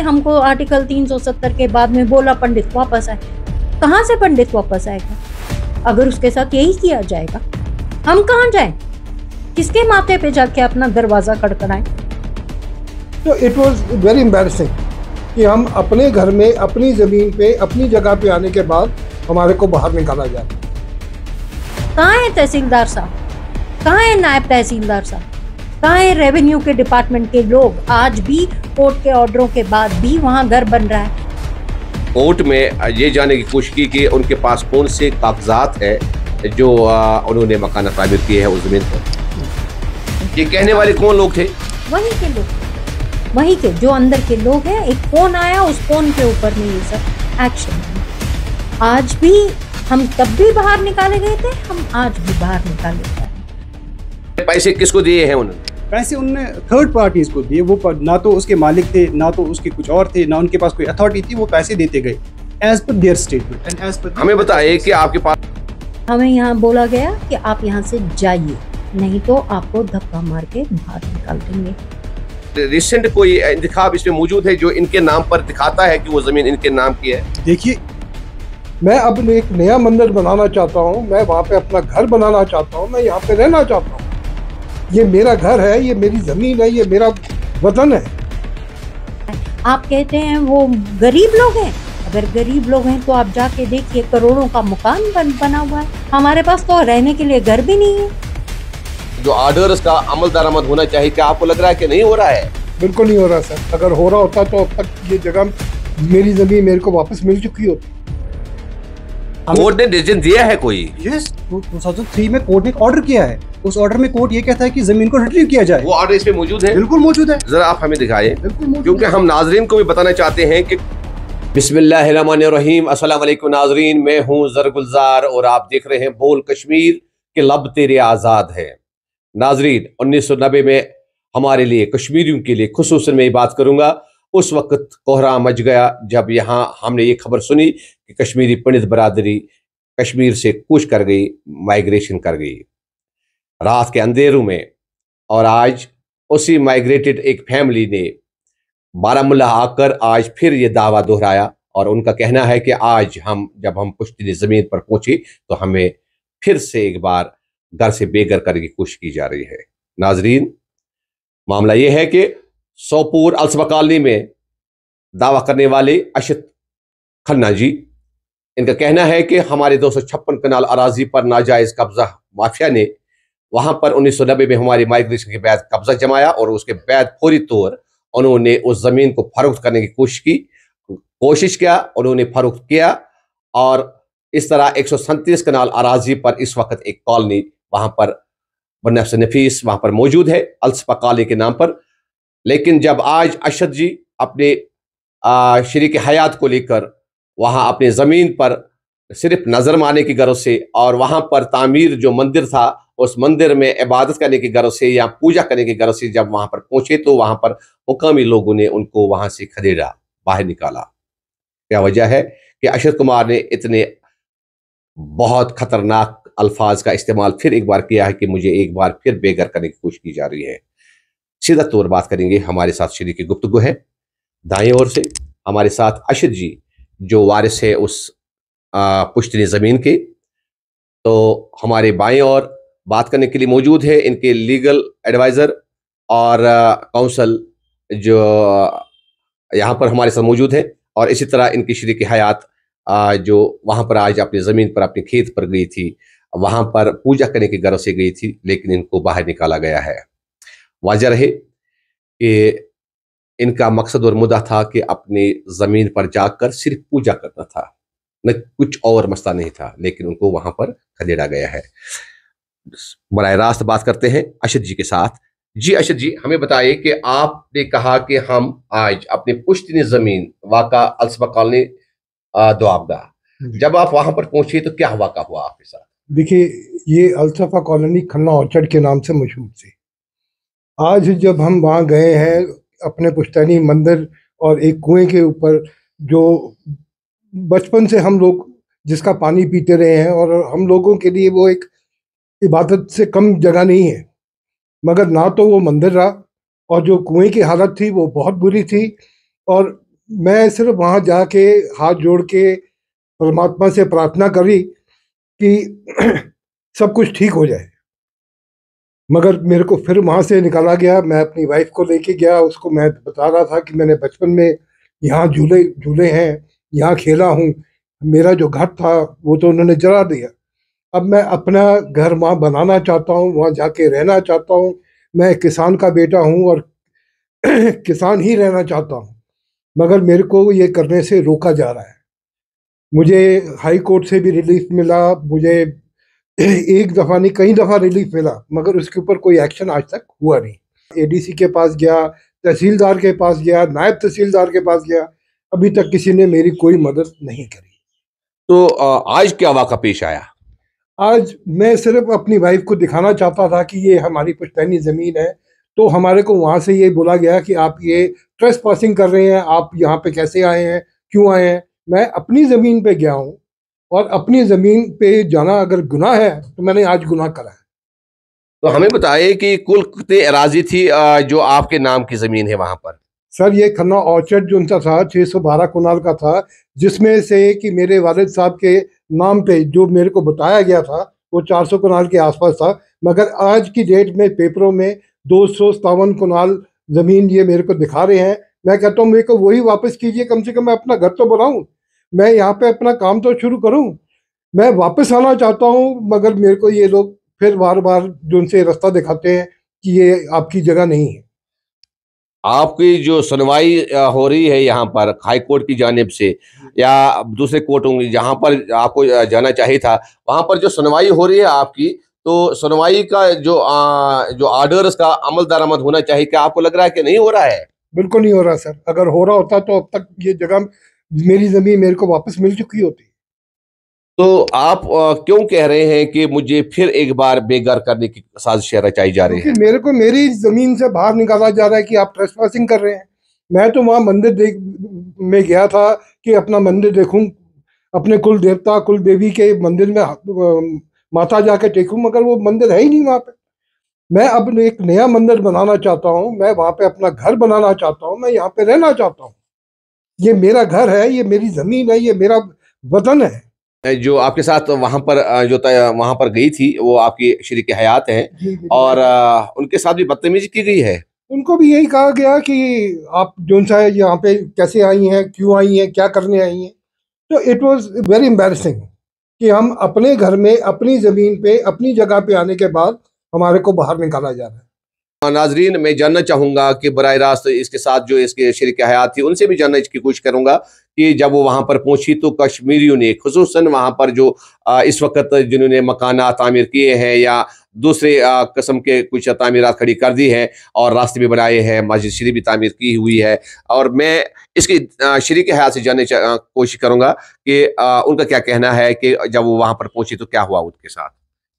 से हमको आर्टिकल 370 के बाद में बोला पंडित वापस आए कहाँ से पंडित वापस आएगा अगर उसके साथ यही किया जाएगा हम कहाँ जाए किसके माथे पे जाके अपना दरवाजा कड़कड़ाएं तो इट वॉज वेरी एम्बेसिंग कि हम अपने घर में अपनी ज़मीन पे अपनी जगह पे आने के बाद हमारे को बाहर निकाला जाए कहाँ है तहसीलदार साहब कहाँ है नायब तहसीलदार साहब कहा रेवेन्यू के डिपार्टमेंट के लोग आज भी कोर्ट के ऑर्डरों के बाद भी वहाँ घर बन रहा है कोर्ट में ये जाने की कोशिश की कि उनके पास कौन से कागजात है जो उन्होंने मकान तामीर किए हैं उस जमीन पर ये कहने वाले कौन लोग थे वहीं के लोग वहीं के जो अंदर के लोग हैं एक फोन आया उस फोन के ऊपर में ये सब एक्शन आज भी हम तब भी बाहर निकाले गए थे हम आज भी बाहर निकाले गए पैसे किसको दिए हैं उन्होंने पैसे उनने थर्ड पार्टीज़ को दिए वो ना तो उसके मालिक थे ना तो उसके कुछ और थे ना उनके पास कोई अथॉरिटी थी वो पैसे देते गए as per there statement and as per हमें बताइए कि आपके पास हमें यहाँ बोला गया कि आप यहाँ से जाइए नहीं तो आपको धक्का मार के बाहर निकाल देंगे रिसेंट कोई इंतखाब इसमें मौजूद है जो इनके नाम पर दिखाता है कि वो जमीन इनके नाम की है देखिए मैं अब एक नया मंदिर बनाना चाहता हूँ मैं वहाँ पे अपना घर बनाना चाहता हूँ मैं यहाँ पे रहना चाहता हूँ ये मेरा घर है ये मेरी ज़मीन है ये मेरा वतन है आप कहते हैं वो गरीब लोग हैं अगर गरीब लोग हैं तो आप जाके देखिए करोड़ों का मकान बन बना हुआ है हमारे पास तो रहने के लिए घर भी नहीं है जो ऑर्डर्स का अमल दरामद होना चाहिए क्या आपको लग रहा है कि नहीं हो रहा है बिल्कुल नहीं हो रहा सर अगर हो रहा होता तो अब तक ये जगह मेरी जमीन मेरे को वापस मिल चुकी होती कोर्ट ने डिसीजन दिया है कोई यस yes, तो, तो में कोर्ट ने ऑर्डर किया है उस ऑर्डर में कोर्ट ये कहता है कि जमीन को रिट्रीव किया जाए वो ऑर्डर इसमें मौजूद है बिल्कुल मौजूद है जरा आप हमें दिखाए क्योंकि हम नाजरीन को भी बताना चाहते हैं कि बिस्मिल्लाम असलम नाजरीन मैं हूँ जर गुलजार और आप देख रहे हैं बोल कश्मीर के लब तेरे आज़ाद है नाजरीन उन्नीस सौ नब्बे में हमारे लिए कश्मीरियों के लिए खसूस मैं बात करूंगा उस वक्त कोहरा मच गया जब यहाँ हमने ये खबर सुनी कि कश्मीरी पंडित बरादरी कश्मीर से कूच कर गई माइग्रेशन कर गई रात के अंधेरों में और आज उसी माइग्रेटेड एक फैमिली ने बारामूला आकर आज फिर ये दावा दोहराया और उनका कहना है कि आज हम जब हम पुश्तनी ज़मीन पर पहुंची तो हमें फिर से एक बार घर से बेघर करने की कोशिश की जा रही है नाजरीन मामला ये है कि सोपुर अलसबा कॉलोनी में दावा करने वाले अशित खन्ना जी इनका कहना है कि हमारे दो सौ छप्पन कनाल अराजी पर नाजायज कब्जा माफिया ने वहां पर उन्नीस सौ नब्बे में हमारी माइग्रेशन के बाद कब्जा जमाया और उसके बाद फौरी तौर उन्होंने उस जमीन को फरोख्त करने की कोशिश की कोशिश किया उन्होंने फरोख्त किया और इस तरह एक सौ सैंतीस कनाल अराजी पर इस वक्त एक कॉलोनी वहां पर नफीस वहां पर मौजूद है अल्सपा कॉलोनी के नाम पर लेकिन जब आज अशद जी अपने शरीक हयात को लेकर वहाँ अपने ज़मीन पर सिर्फ नज़र मारने की गरज से और वहाँ पर तामीर जो मंदिर था उस मंदिर में इबादत करने की गरज से या पूजा करने की गरज से जब वहाँ पर पहुँचे तो वहाँ पर हुकामी लोगों ने उनको वहाँ से खदेड़ा बाहर निकाला क्या वजह है कि अशद कुमार ने इतने बहुत खतरनाक अल्फाज का इस्तेमाल फिर एक बार किया है कि मुझे एक बार फिर बेघर करने की कोशिश की जा रही है सीधा तौर बात करेंगे हमारे साथ गुप्त गु है दाएं ओर से हमारे साथ अशद जी जो वारिस है उस पुश्तनी ज़मीन के तो हमारे बाएं और बात करने के लिए मौजूद है इनके लीगल एडवाइज़र और काउंसल जो यहाँ पर हमारे साथ मौजूद है और इसी तरह इनकी शरीक हयात जो वहाँ पर आज अपनी ज़मीन पर अपने खेत पर गई थी वहाँ पर पूजा करने के गर्व से गई थी लेकिन इनको बाहर निकाला गया है वाजह रहे कि इनका मकसद और मुद्दा था कि अपनी ज़मीन पर जाकर सिर्फ पूजा करना था न कुछ और मसला नहीं था लेकिन उनको वहाँ पर खदेड़ा गया है बर रास्त बात करते हैं अशद जी के साथ जी अशद जी हमें बताइए कि आपने कहा कि हम आज अपनी पुश्तनी ज़मीन वाका अलसबा कॉलोनी दुआबगा जब आप वहाँ पर पहुँचे तो क्या वाका हुआ आपके साथ देखिए ये अलसफा कॉलोनी खन्ना औचड़ के नाम से मशहूर थी आज जब हम वहाँ गए हैं अपने पुश्तैनी मंदिर और एक कुएं के ऊपर जो बचपन से हम लोग जिसका पानी पीते रहे हैं और हम लोगों के लिए वो एक इबादत से कम जगह नहीं है मगर ना तो वो मंदिर रहा और जो कुएं की हालत थी वो बहुत बुरी थी और मैं सिर्फ वहाँ जाके हाथ जोड़ के परमात्मा से प्रार्थना करी कि सब कुछ ठीक हो जाए मगर मेरे को फिर वहाँ से निकाला गया मैं अपनी वाइफ को लेके गया उसको मैं बता रहा था कि मैंने बचपन में यहाँ झूले झूले हैं यहाँ खेला हूँ मेरा जो घर था वो तो उन्होंने जला दिया अब मैं अपना घर वहाँ बनाना चाहता हूँ वहाँ जाके रहना चाहता हूँ मैं किसान का बेटा हूँ और किसान ही रहना चाहता हूँ मगर मेरे को ये करने से रोका जा रहा है मुझे हाई कोर्ट से भी रिलीफ मिला मुझे एक दफ़ा नहीं कई दफ़ा रिलीफ मिला मगर उसके ऊपर कोई एक्शन आज तक हुआ नहीं एडीसी के पास गया तहसीलदार के पास गया नायब तहसीलदार के पास गया अभी तक किसी ने मेरी कोई मदद नहीं करी तो आज क्या वाक़ा पेश आया आज मैं सिर्फ अपनी वाइफ को दिखाना चाहता था कि ये हमारी पुश्तैनी ज़मीन है तो हमारे को वहां से ये बोला गया कि आप ये ट्रेस पासिंग कर रहे हैं आप यहाँ पे कैसे आए हैं क्यों आए हैं मैं अपनी ज़मीन पे गया हूँ और अपनी ज़मीन पे जाना अगर गुना है तो मैंने आज गुना करा है तो हमें बताए कि कुल कितनी एराजी थी जो आपके नाम की ज़मीन है वहाँ पर सर ये खन्ना औचट जो उनका था छः सौ बारह कुनाल का था जिसमें से कि मेरे वालद साहब के नाम पे जो मेरे को बताया गया था वो चार सौ कुनाल के आसपास था मगर आज की डेट में पेपरों में दो सौ सतावन कुनाल ज़मीन ये मेरे को दिखा रहे हैं मैं कहता हूँ मेरे को वही वापस कीजिए कम से कम मैं अपना घर तो बनाऊँ मैं यहाँ पे अपना काम तो शुरू करूँ मैं वापस आना चाहता हूँ मगर मेरे को ये लोग फिर बार बार जो उनसे रास्ता दिखाते हैं कि ये आपकी जगह नहीं है आपकी जो सुनवाई हो रही है यहाँ पर हाई कोर्ट की जानब से या दूसरे कोर्ट होंगे जहाँ पर आपको जाना चाहिए था वहाँ पर जो सुनवाई हो रही है आपकी तो सुनवाई का जो आ, जो आर्डर्स का अमल दरामद होना चाहिए क्या आपको लग रहा है कि नहीं हो रहा है बिल्कुल नहीं हो रहा सर अगर हो रहा होता तो अब तक ये जगह मेरी जमीन मेरे को वापस मिल चुकी होती तो आप आ, क्यों कह रहे हैं कि मुझे फिर एक बार बेघर करने की साजिश रचाई जा रही है मेरे को मेरी जमीन से बाहर निकाला जा रहा है कि आप ट्रेस पासिंग कर रहे हैं मैं तो वहाँ मंदिर देख में गया था कि अपना मंदिर देखूं अपने कुल देवता कुल देवी के मंदिर में माथा जाके टेकूं मगर वो मंदिर है ही नहीं वहाँ पे मैं अब एक नया मंदिर बनाना चाहता हूँ मैं वहाँ पे अपना घर बनाना चाहता हूँ मैं यहाँ पे रहना चाहता हूँ ये मेरा घर है ये मेरी जमीन है ये मेरा वतन है जो आपके साथ वहाँ पर जो वहाँ पर गई थी वो आपकी शरीक हयात है और उनके साथ भी बदतमीजी की गई है उनको भी यही कहा गया कि आप जो सा यहाँ पे कैसे आई हैं क्यों आई हैं क्या करने आई हैं तो इट वाज वेरी एम्बेरसिंग कि हम अपने घर में अपनी ज़मीन पे अपनी जगह पे आने के बाद हमारे को बाहर निकाला जा रहा है नाजरीन मैं जानना चाहूँगा कि बर रास्त इसके साथ जो इसके शरीक हयात थी उनसे भी जानना इसकी कोशिश करूँगा कि जब वो वहाँ पर पहुँची तो कश्मीरियों ने खसूस वहाँ पर जो इस वक्त जिन्होंने मकाना तामीर किए हैं या दूसरे कस्म के कुछ तमीरत खड़ी कर दी हैं और रास्ते भी बनाए हैं मस्जिद शरीफ भी तामीर की हुई है और मैं इसकी शरीक हयात से जानने कोशिश करूँगा कि उनका क्या कहना है कि जब वो वहाँ पर पहुँची तो क्या हुआ उनके साथ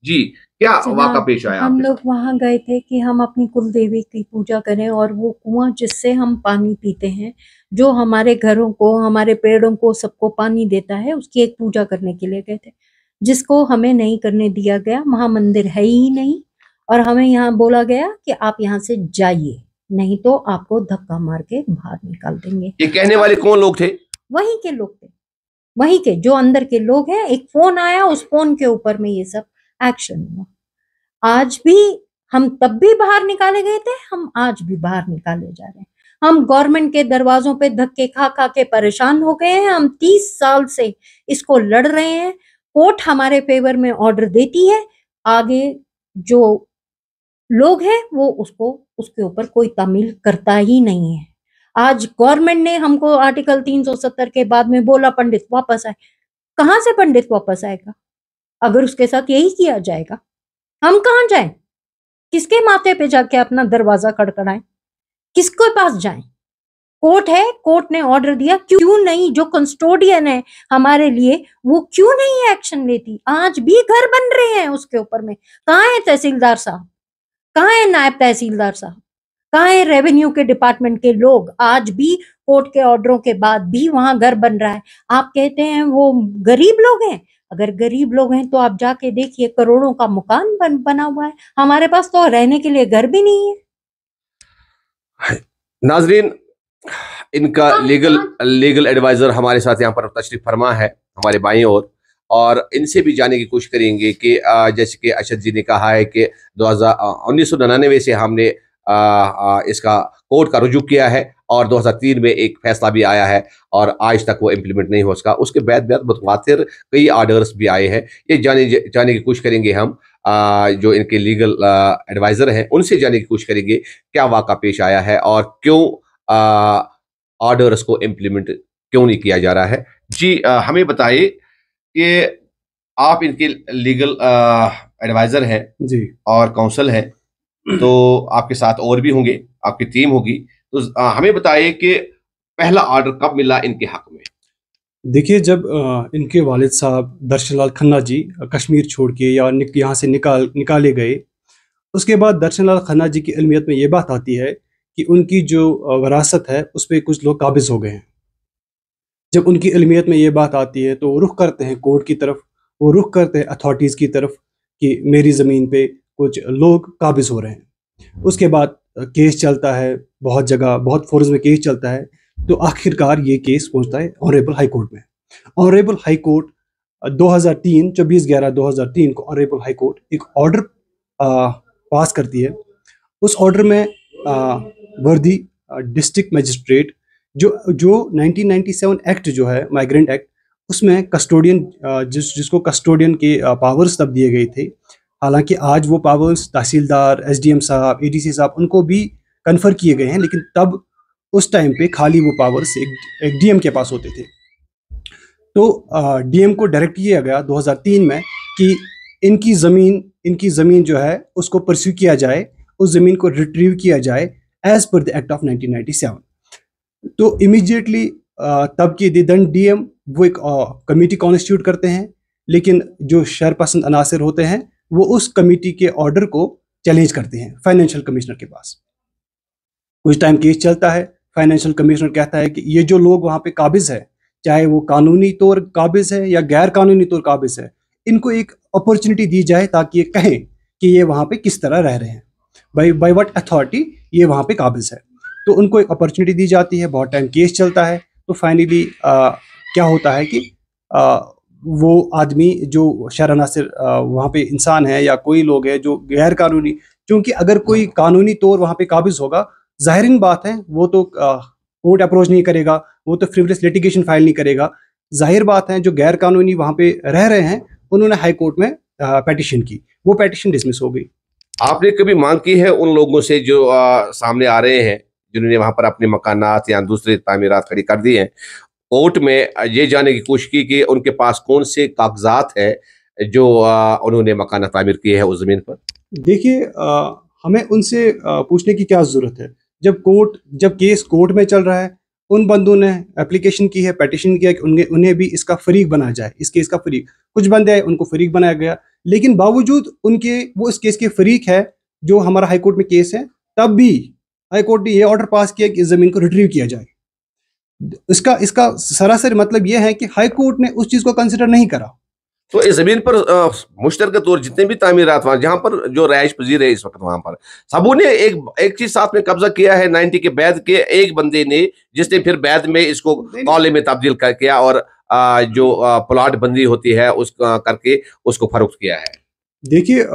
जी क्या वाका पेश आया हम लोग वहाँ गए थे कि हम अपनी कुल देवी की पूजा करें और वो कुआं जिससे हम पानी पीते हैं जो हमारे घरों को हमारे पेड़ों को सबको पानी देता है उसकी एक पूजा करने के लिए गए थे जिसको हमें नहीं करने दिया गया महामंदिर है ही नहीं और हमें यहाँ बोला गया कि आप यहाँ से जाइए नहीं तो आपको धक्का मार के बाहर निकाल देंगे ये कहने वाले कौन लोग थे वहीं के लोग थे वहीं के जो अंदर के लोग हैं एक फोन आया उस फोन के ऊपर में ये सब एक्शन आज भी हम तब भी बाहर निकाले गए थे हम आज भी बाहर निकाले जा रहे हैं हम गवर्नमेंट के दरवाजों पे धक्के खा खा के परेशान हो गए हैं हम तीस साल से इसको लड़ रहे हैं कोर्ट हमारे फेवर में ऑर्डर देती है आगे जो लोग हैं वो उसको उसके ऊपर कोई तमिल करता ही नहीं है आज गवर्नमेंट ने हमको आर्टिकल 370 के बाद में बोला पंडित वापस आए कहाँ से पंडित वापस आएगा अगर उसके साथ यही किया जाएगा हम कहाँ जाएं किसके माथे पे जाके अपना दरवाजा खड़खड़ाएं किसके पास जाएं कोर्ट है कोर्ट ने ऑर्डर दिया क्यों नहीं जो कंस्टोडियन है हमारे लिए वो क्यों नहीं एक्शन लेती आज भी घर बन रहे हैं उसके ऊपर में कहा है तहसीलदार साहब कहा है नायब तहसीलदार साहब कहा है रेवेन्यू के डिपार्टमेंट के लोग आज भी कोर्ट के ऑर्डरों के बाद भी वहां घर बन रहा है आप कहते हैं वो गरीब लोग हैं अगर गरीब लोग हैं तो आप जाके देखिए करोड़ों का मकान बन बना हुआ है हमारे पास तो रहने के लिए घर भी नहीं है नाजरीन इनका हाँ, लीगल हाँ। लीगल एडवाइजर हमारे साथ यहाँ पर तशरीफ फरमा है हमारे बाई और, और इनसे भी जाने की कोशिश करेंगे कि जैसे कि अशद जी ने कहा है कि दो हजार से हमने आ, आ, इसका कोर्ट का रुजू किया है और 2003 में एक फैसला भी आया है और आज तक वो इम्प्लीमेंट नहीं हो सका उसके बाद बाद कई आर्डर्स भी आए हैं ये जाने जाने की कोशिश करेंगे हम आ, जो इनके लीगल एडवाइज़र हैं उनसे जाने की कोशिश करेंगे क्या वाक़ा पेश आया है और क्यों ऑर्डर्स को इम्प्लीमेंट क्यों नहीं किया जा रहा है जी आ, हमें बताइए कि आप इनके लीगल एडवाइज़र हैं जी और काउंसल हैं तो आपके साथ और भी होंगे आपकी टीम होगी तो हमें बताइए कि पहला ऑर्डर कब मिला इनके हक में देखिए जब इनके वालिद साहब दर्शनलाल खन्ना जी कश्मीर छोड़ के या निक, यहाँ से निकाल निकाले गए उसके बाद दर्शनलाल खन्ना जी की अलमियत में ये बात आती है कि उनकी जो वरासत है उस पर कुछ लोग काबिज हो गए हैं जब उनकी अलमियत में ये बात आती है तो रुख करते हैं कोर्ट की तरफ वो रुख करते हैं अथॉरिटीज़ की तरफ कि मेरी ज़मीन पे कुछ लोग काबिज हो रहे हैं उसके बाद केस चलता है बहुत जगह बहुत फोरज में केस चलता है तो आखिरकार ये केस पहुंचता है ऑनरेबल हाई कोर्ट में ऑनरेबल हाई कोर्ट 2003 चौबीस ग्यारह 2003 को ऑनरेबल हाई कोर्ट एक ऑर्डर पास करती है उस ऑर्डर में वर्दी डिस्ट्रिक्ट मजिस्ट्रेट जो जो 1997 एक्ट जो है माइग्रेंट एक्ट उसमें कस्टोडियन जिस जिसको कस्टोडियन के पावर्स तब दिए गए थे हालांकि आज वो पावर्स तहसीलदार एम साहब सी साहब उनको भी कन्फर किए गए हैं लेकिन तब उस टाइम पे खाली वो पावर्स एक, एक डीएम के पास होते थे तो डीएम को डायरेक्ट किया गया 2003 में कि इनकी ज़मीन इनकी ज़मीन जो है उसको परस्यू किया जाए उस ज़मीन को रिट्रीव किया जाए as per the act of 1997 तो इमीजिएटली तब के दिन डीएम वो एक कमेटी कॉन्स्टिट्यूट करते हैं लेकिन जो शहर पसंद अनासर होते हैं वो उस कमेटी के ऑर्डर को चैलेंज करते हैं फाइनेंशियल कमिश्नर के पास कुछ टाइम केस चलता है फाइनेंशियल कमिश्नर कहता है कि ये जो लोग वहाँ पे काबिज है चाहे वो कानूनी तौर काबिज है या गैर कानूनी तौर काबिज है इनको एक अपॉर्चुनिटी दी जाए ताकि ये कहें कि ये वहाँ पे किस तरह रह रहे हैं बाई बाई वट अथॉरिटी ये वहाँ पे काबिज है तो उनको एक अपॉर्चुनिटी दी जाती है बहुत टाइम केस चलता है तो फाइनली क्या होता है कि आ, वो आदमी जो शारा अनासर वहाँ पे इंसान है या कोई लोग है जो गैर कानूनी क्योंकि अगर कोई हाँ। कानूनी तौर वहाँ पे काबिज होगा जाहिर बात है वो तो कोर्ट अप्रोच नहीं करेगा वो तो फ्रिवलेस लिटिगेशन फाइल नहीं करेगा जाहिर बात है जो गैर कानूनी वहाँ पे रह रहे हैं उन्होंने हाई कोर्ट में पटिशन की वो पटिशन डिसमिस हो गई आपने कभी मांग की है उन लोगों से जो आ, सामने आ रहे हैं जिन्होंने वहां पर अपने मकाना या दूसरे तमीरत खड़ी कर दी हैं कोर्ट में ये जाने की कोशिश की कि उनके पास कौन से कागजात है जो उन्होंने मकाना तामीर किए हैं उस ज़मीन पर देखिए हमें उनसे पूछने की क्या ज़रूरत है जब कोर्ट जब केस कोर्ट में चल रहा है उन बंदों ने एप्लीकेशन की है पटिशन किया कि उन्हें उन्हें भी इसका फरीक बनाया जाए इस केस का फरीक कुछ बंदे आए उनको फरीक बनाया गया लेकिन बावजूद उनके वो इस केस के फरीक है जो हमारा हाईकोर्ट में केस है तब भी हाईकोर्ट ने ये ऑर्डर पास किया कि इस ज़मीन को रिट्रीव किया जाए इसका इसका सरासर मतलब यह है कि हाई कोर्ट ने उस चीज को कंसिडर नहीं करा तो इस जमीन पर मुश्तर के तौर जितने भी तमीरत वहां जहां पर जो रहायश पजीर है इस वक्त वहां पर सबू ने एक एक चीज साथ में कब्जा किया है नाइनटी के बैद के एक बंदे ने जिसने फिर बैद में इसको कॉले में तब्दील कर किया और जो प्लाट बंदी होती है उस करके उसको फरोख्त किया है देखिए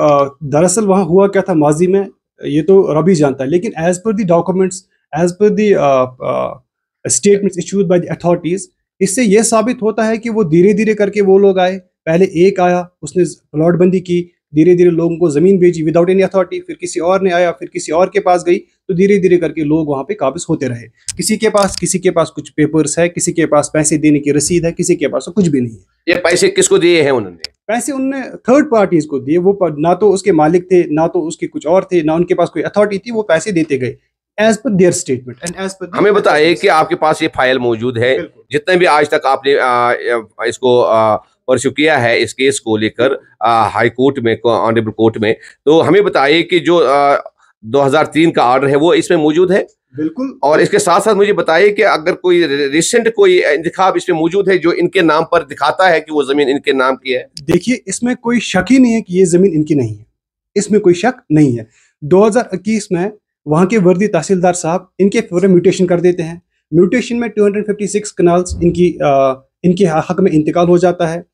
दरअसल वहां हुआ क्या था माजी में ये तो रबी जानता है लेकिन as per the documents as per the statements issued by the authorities इससे यह साबित होता है कि वो धीरे धीरे करके वो लोग आए पहले एक आया उसने प्लॉटबंदी की धीरे धीरे लोगों को ज़मीन भेजी विदाउट एनी अथॉरिटी फिर किसी और ने आया फिर किसी और के पास गई तो धीरे धीरे करके लोग वहाँ पे काबिज होते रहे किसी के पास किसी के पास कुछ पेपर्स है किसी के पास पैसे देने की रसीद है किसी के पास तो कुछ भी नहीं है ये पैसे किसको दिए हैं उन्होंने पैसे उनने थर्ड पार्टीज को दिए वो ना तो उसके मालिक थे ना तो उसके कुछ और थे ना उनके पास कोई अथॉरिटी थी वो पैसे देते गए as per there statement and as per हमें बताइए कि आपके पास ये फाइल मौजूद है जितने भी आज तक आपने इसको आ, परस्यू किया है इस केस को लेकर हाई कोर्ट में ऑनरेबल कोर्ट में तो हमें बताइए कि जो आ, 2003 का ऑर्डर है वो इसमें मौजूद है बिल्कुल और इसके साथ साथ मुझे बताइए कि अगर कोई रिसेंट कोई इंतखाब इसमें मौजूद है जो इनके नाम पर दिखाता है कि वो जमीन इनके नाम की है देखिए इसमें कोई शक ही नहीं है कि ये जमीन इनकी नहीं है इसमें कोई शक नहीं है दो में वहाँ के वर्दी तहसीलदार साहब इनके फेवर म्यूटेशन कर देते हैं म्यूटेशन में 256 कनाल्स इनकी आ, इनके हक में इंतकाल हो जाता है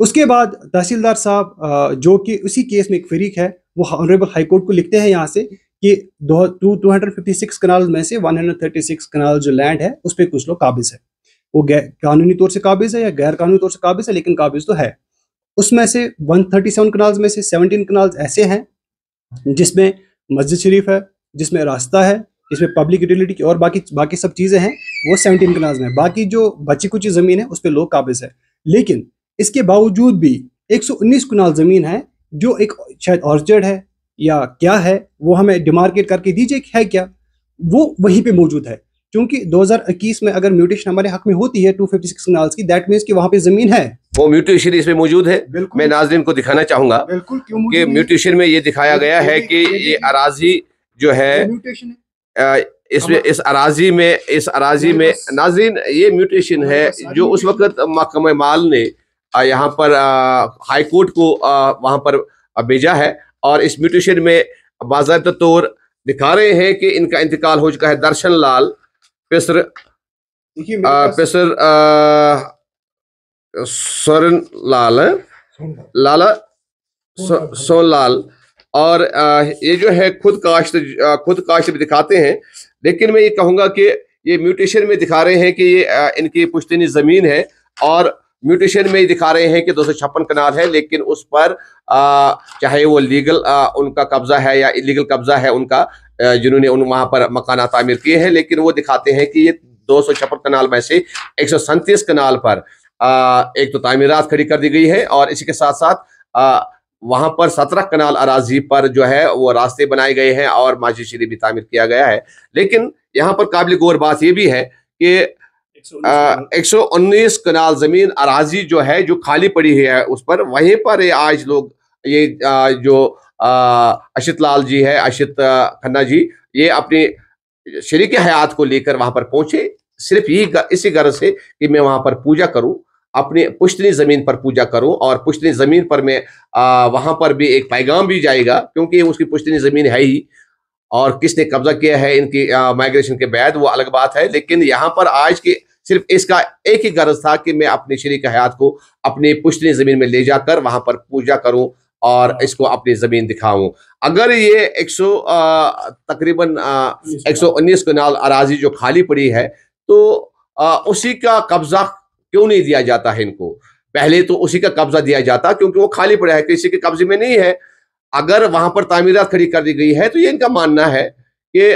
उसके बाद तहसीलदार साहब जो कि उसी केस में एक फरीक है वो ऑनरेबल हाईकोर्ट को लिखते हैं यहाँ से कि दो टू फिफ्टी सिक्स कनाल में से one hundred thirty six kanal जो लैंड है उस पर कुछ लोग काबिज है वो कानूनी तौर से काबिज है या गैर कानूनी तौर से काबिज है लेकिन काबिज तो है उसमें से 137 कनाल्स में से 17 कनाल्स ऐसे हैं जिसमें मस्जिद शरीफ है जिसमें रास्ता है इसमें पब्लिक यूटिलिटी की और बाकी बाकी सब चीज़ें हैं वो सेवनटीन के नाज में बाकी जो बची कुची ज़मीन है उस पर लोग काबिज है लेकिन इसके बावजूद भी 119 कुनाल ज़मीन है जो एक शायद ऑर्चर्ड है या क्या है वो हमें डिमार्केट करके दीजिए है क्या वो वहीं पे मौजूद है क्योंकि 2021 में अगर म्यूटेशन हमारे हक में होती है 256 कनाल्स की दैट मीन्स कि वहाँ पे जमीन है वो म्यूटेशन इसमें मौजूद है मैं नाजरीन को दिखाना चाहूंगा कि म्यूटेशन में ये दिखाया गया है कि ये अराजी जो है इसमें इस अराजी में इस अराजी में नाजरीन ये म्यूटेशन है जो उस वक्त महकम माल ने यहाँ पर हाई कोर्ट को वहाँ पर भेजा है और इस म्यूटेशन में बाजाबा तौर दिखा रहे हैं कि इनका इंतकाल हो चुका है दर्शन लाल पिसर आ, पिसर लाल लाला सोन लाल और ये जो है खुद काश्त खुद काश्त भी दिखाते हैं लेकिन मैं ये कहूँगा कि ये म्यूटेशन में दिखा रहे हैं कि ये इनकी पुश्तनी ज़मीन है और म्यूटेशन में ही दिखा रहे हैं कि दो कनाल है लेकिन उस पर आ, चाहे वो लीगल आ, उनका कब्ज़ा है या इलीगल कब्ज़ा है उनका जिन्होंने उन वहाँ पर मकाना तामीर किए हैं लेकिन वो दिखाते हैं कि ये दो कनाल में से एक कनाल पर आ, एक तो तामीरत खड़ी कर दी गई है और इसी के साथ साथ वहां पर सत्रह कनाल अराजी पर जो है वो रास्ते बनाए गए हैं और माजी शरीर भी तामीर किया गया है लेकिन यहाँ पर काबिल गौर बात यह भी है कि एक सौ उन्नीस कनाल जमीन अराजी जो है जो खाली पड़ी हुई है उस पर वहीं पर ये आज लोग ये आ, जो अशित लाल जी है अशित खन्ना जी ये अपने शरीक हयात को लेकर वहां पर पहुंचे सिर्फ यही इसी गर्ज से कि मैं वहां पर पूजा करूं अपने पुश्तनी ज़मीन पर पूजा करूं और पुश्तनी ज़मीन पर मैं वहां पर भी एक पैगाम भी जाएगा क्योंकि उसकी पुश्तनी ज़मीन है ही और किसने कब्जा किया है इनकी माइग्रेशन के बाद वो अलग बात है लेकिन यहाँ पर आज के सिर्फ इसका एक ही गर्ज था कि मैं अपने शरीक हयात को अपनी पुश्तनी ज़मीन में ले जाकर वहां पर पूजा करूँ और इसको अपनी ज़मीन दिखाऊं अगर ये एक सौ तकरीबन एक सौ उन्नीस कनाल अराजी जो खाली पड़ी है तो आ, उसी का कब्जा क्यों नहीं दिया जाता है इनको पहले तो उसी का कब्जा दिया जाता क्योंकि वो खाली पड़ा है किसी के कब्जे में नहीं है अगर वहां पर तामीरत खड़ी कर दी गई है तो ये इनका मानना है कि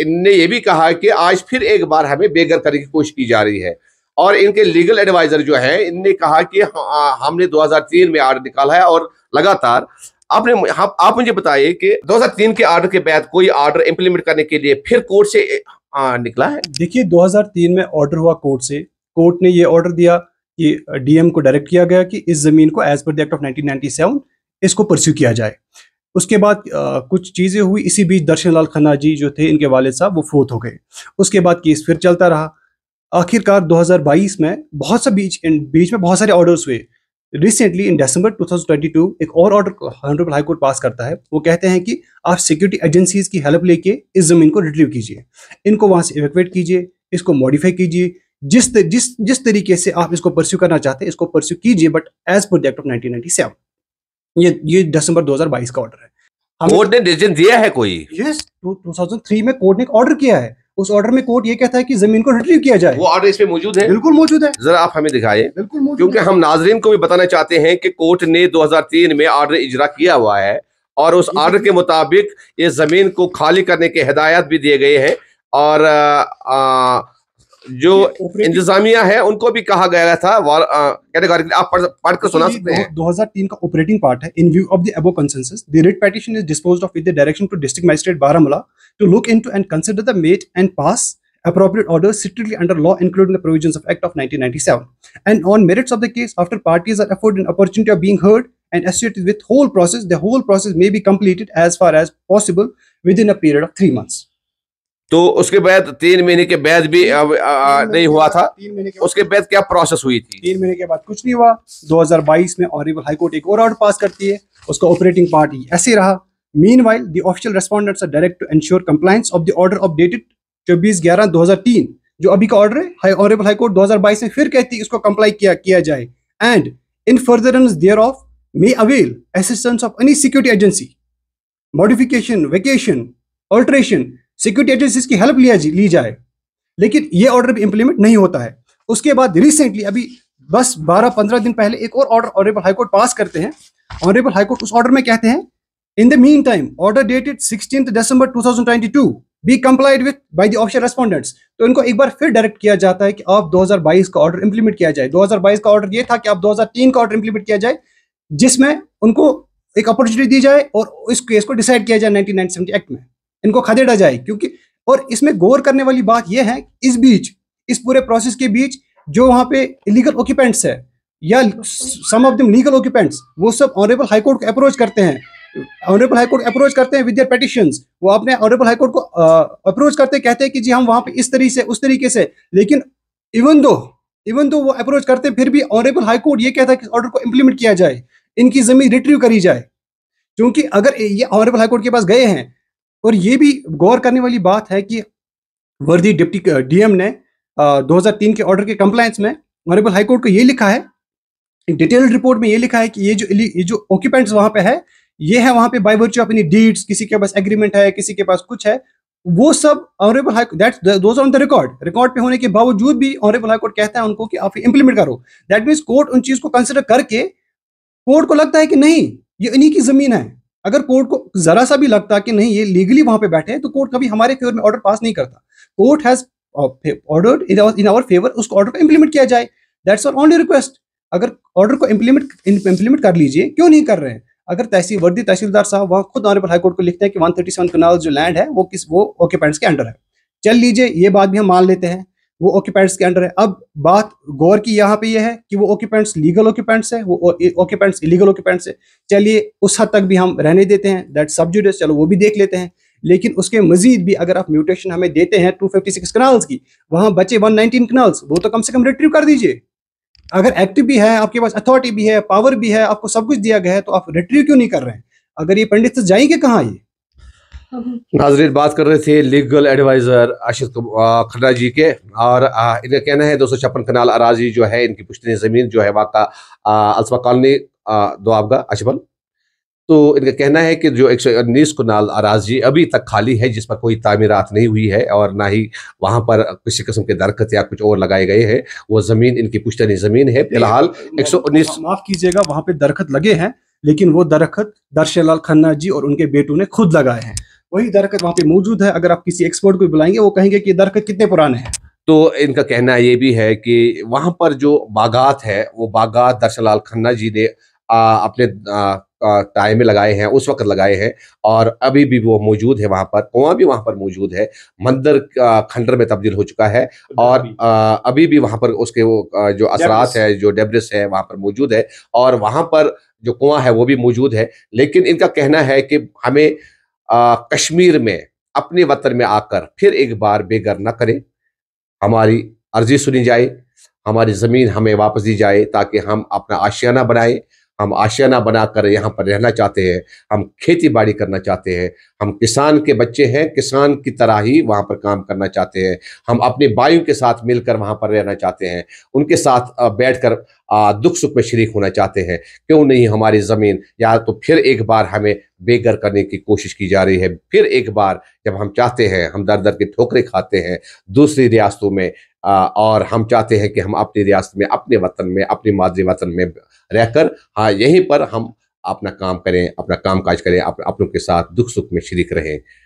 इनने ये भी कहा कि आज फिर एक बार हमें बेघर करने की कोशिश की जा रही है और इनके लीगल एडवाइजर जो है इनने कहा कि हाँ, हमने 2003 में आर्डर निकाला है और लगातार आपने आप मुझे बताइए कि 2003 के आर्डर के बाद कोई आर्डर इम्प्लीमेंट करने के लिए फिर कोर्ट से आ, निकला है देखिए 2003 में ऑर्डर हुआ कोर्ट से कोर्ट ने ये ऑर्डर दिया कि डीएम को डायरेक्ट किया गया कि इस जमीन को as per the act of nineteen इसको परस्यू किया जाए उसके बाद आ, कुछ चीज़ें हुई इसी बीच दर्शन लाल खन्ना जी जो थे इनके वाले साहब वो फोत हो गए उसके बाद केस फिर चलता रहा आखिरकार 2022 में बहुत सा बीच बीच में बहुत सारे ऑर्डर्स हुए रिसेंटली इन दिसंबर 2022 एक और ऑर्डर हंड्रेबल हाईकोर्ट पास करता है वो कहते हैं कि आप सिक्योरिटी एजेंसीज की हेल्प लेके इस ज़मीन को रिट्रीव कीजिए इनको वहाँ से इवेक्वेट कीजिए इसको मॉडिफाई कीजिए जिस तर, जिस जिस तरीके से आप इसको परस्यू करना चाहते हैं इसको परस्यू कीजिए but as per act of nineteen ये ये दिसंबर 2022 का ऑर्डर है कोर्ट ने डिसीजन दिया है कोई यस yes, 2003 में कोर्ट ने ऑर्डर किया है उस ऑर्डर में कोर्ट ये कहता है कि जमीन को रिट्रीव किया जाए वो ऑर्डर इसमें मौजूद है बिल्कुल मौजूद है जरा आप हमें दिखाइए बिल्कुल मौजूद क्योंकि हम नाजरीन को भी बताना चाहते हैं कि कोर्ट ने 2003 में ऑर्डर इजरा किया हुआ है और उस ऑर्डर के मुताबिक ये जमीन को खाली करने के हिदायत भी दिए गए हैं और आ, आ, जो इंतजामिया है उनको भी कहा गया था कैटेगोरिकली आप पढ़ कर सुना सकते हैं 2003 का ऑपरेटिंग पार्ट है in view of the above consensus the writ petition is disposed of with the direction to district magistrate Baramulla to look into and consider the matter and pass appropriate orders strictly under law including the provisions of act of 1997 and on merits of the case after parties are afforded an opportunity of being heard and associated with whole process the whole process may be completed as far as possible within a period of 3 months तो उसके बाद तीन महीने के बाद भी आ, आ, नहीं हुआ था तीन महीने के उसके बाद क्या प्रोसेस हुई थी तीन महीने के बाद कुछ नहीं हुआ 2022 में ऑनरेबल हाईकोर्ट एक और ऑर्डर पास करती है उसका ऑपरेटिंग पार्ट ऐसे रहा meanwhile the official official respondents are direct to ensure compliance of the order of dated चौबीस ग्यारह दो जो अभी का ऑर्डर है ऑनरेबल हाईकोर्ट दो हजार बाईस में फिर कहती है इसको कंप्लाई किया किया जाए and in further thereof may avail assistance of any security agency modification vacation alteration security agencies की हेल्प लिया ली जाए लेकिन ये ऑर्डर भी इंप्लीमेंट नहीं होता है उसके बाद रिसेंटली अभी बस 12-15 दिन पहले एक और ऑर्डर ऑनरेबल हाईकोर्ट पास करते हैं ऑनरेबल हाईकोर्ट उस ऑर्डर में कहते हैं in the meantime order dated sixteen December to be complied with by the option respondents तो इनको एक बार फिर डायरेक्ट किया जाता है कि आप 2022 का ऑर्डर इंप्लीमेंट किया जाए 2022 का ऑर्डर ये था कि आप 2003 का ऑर्डर इंप्लीमेंट किया जाए जिसमें उनको एक अपॉर्चुनिटी दी जाए और इस केस को डिसाइड किया जाए नाइनटीन एक्ट में इनको खदेड़ा जाए क्योंकि और इसमें गौर करने वाली बात यह है इस बीच इस पूरे प्रोसेस के बीच जो वहां पे इलीगल ऑक्यूपेंट्स है या some of them legal occupants वो सब ऑनरेबल हाईकोर्ट को अप्रोच करते हैं ऑनरेबल हाईकोर्ट अप्रोच करते हैं विद देयर पेटिशन वो अपने ऑनरेबल हाईकोर्ट को अप्रोच करते कहते हैं कि जी हम वहां पे इस तरीके से उस तरीके से लेकिन इवन दो इवन दो वो अप्रोच करते फिर भी ऑनरेबल हाईकोर्ट ये कहता है कि ऑर्डर को इम्प्लीमेंट किया जाए इनकी जमीन रिट्रीव करी जाए क्योंकि अगर ये ऑनरेबल हाईकोर्ट के पास गए हैं और ये भी गौर करने वाली बात है कि वर्दी डिप्टी डीएम ने आ, 2003 के ऑर्डर के कंप्लायंस में ऑनरेबल हाईकोर्ट को ये लिखा है डिटेल्ड रिपोर्ट में ये लिखा है कि ये जो ये जो ऑक्यूपेंट्स वहां पे है ये है वहां पे बाय वर्च्यू अपनी डीड्स किसी के पास एग्रीमेंट है किसी के पास कुछ है वो सब honourable that's those on the record record पे होने के बावजूद भी ऑनरेबल हाईकोर्ट कहता है उनको कि आप इंप्लीमेंट करो दैट मीन्स कोर्ट उन चीज को कंसिडर करके कोर्ट को लगता है कि नहीं ये इन्हीं की जमीन है अगर कोर्ट को जरा सा भी लगता कि नहीं ये लीगली वहां पे बैठे हैं तो कोर्ट कभी हमारे फेवर में ऑर्डर पास नहीं करता court has order in our favour उस ऑर्डर को इम्प्लीमेंट किया जाए दैट्स आर ऑनली रिक्वेस्ट अगर ऑर्डर को इम्प्लीमेंट इम्प्लीमेंट कर लीजिए क्यों नहीं कर रहे हैं अगर तहसील वर्दी तहसीलदार साहब वहाँ खुद ऑनरेबल हाईकोर्ट को लिखते हैं कि 137 कनाल जो लैंड है वो किस वो ऑक्यूपेंट्स के अंडर है चल लीजिए ये बात भी हम मान लेते हैं वो ऑक्यूपेंट्स के अंडर है अब बात गौर की यहाँ पे ये यह है कि वो ऑक्यूपेंट्स लीगल ऑक्यूपेंट्स है वो ऑक्यूपेंट्स इलीगल ऑक्यूपेंट्स है चलिए उस हद तक भी हम रहने देते हैं दैट सब्जुडिस चलो वो भी देख लेते हैं लेकिन उसके मजीद भी अगर आप म्यूटेशन हमें देते हैं 256 कनाल्स की वहाँ बचे 119 कनाल्स वो तो कम से कम रिट्रीव कर दीजिए अगर एक्टिव भी है आपके पास अथॉरिटी भी है पावर भी है आपको सब कुछ दिया गया है तो आप रिट्रीव क्यों नहीं कर रहे हैं अगर ये पंडित जाएंगे कहाँ ये नाजरीन बात कर रहे थे लीगल एडवाइज़र आशिद खन्ना जी के और इनका कहना है दो सौ छप्पन कनाल अराजी जो है इनकी पुश्तनी ज़मीन जो है वाक़ा अल्सफा कॉलोनी आपका अशबल तो इनका कहना है कि जो एक सौ उन्नीस कनाल अराजी अभी तक खाली है जिस पर कोई तामीरात नहीं हुई है और ना ही वहाँ पर किसी किस्म के दरखत या कुछ और लगाए गए हैं वो ज़मीन इनकी पुश्तनी ज़मीन है फिलहाल एक सौ उन्नीस माफ़ कीजिएगा वहाँ पे दरखत लगे हैं लेकिन वो दरखत लाल खन्ना जी और उनके बेटों ने खुद लगाए हैं वही दरखत वहाँ पे मौजूद है अगर आप किसी एक्सपर्ट को बुलाएंगे वो कहेंगे कि दरखत कितने पुराने हैं तो इनका कहना ये भी है कि वहाँ पर जो बागात है वो बागात दर्शलाल खन्ना जी ने आ, अपने टाइम में लगाए हैं उस वक्त लगाए हैं और अभी भी वो मौजूद है वहाँ पर कुआं भी वहाँ पर मौजूद है मंदिर खंडर में तब्दील हो चुका है और आ, अभी भी वहाँ पर उसके वो जो असरात है जो डेब्रिस है वहाँ पर मौजूद है और वहाँ पर जो कुआं है वो भी मौजूद है लेकिन इनका कहना है कि हमें आ, कश्मीर में अपने वतन में आकर फिर एक बार बेगर न करें हमारी अर्जी सुनी जाए हमारी ज़मीन हमें वापस दी जाए ताकि हम अपना आशियाना बनाएं हम आशियाना बनाकर यहाँ पर रहना चाहते हैं हम खेती बाड़ी करना चाहते हैं हम किसान के बच्चे हैं किसान की तरह ही वहाँ पर काम करना चाहते हैं हम अपने भाइयों के साथ मिलकर वहाँ पर रहना चाहते हैं उनके साथ बैठकर दुख सुख में शरीक होना चाहते हैं क्यों नहीं हमारी ज़मीन या तो फिर एक बार हमें बेघर करने की कोशिश की जा रही है फिर एक बार जब हम चाहते हैं हम दर दर के ठोकरे खाते हैं दूसरी रियासतों में और हम चाहते हैं कि हम अपनी रियासत में अपने वतन में अपने मादरी वतन में रहकर हाँ यहीं पर हम अपना काम करें अपना काम काज करें अप, अपनों के साथ दुख सुख में शरीक रहें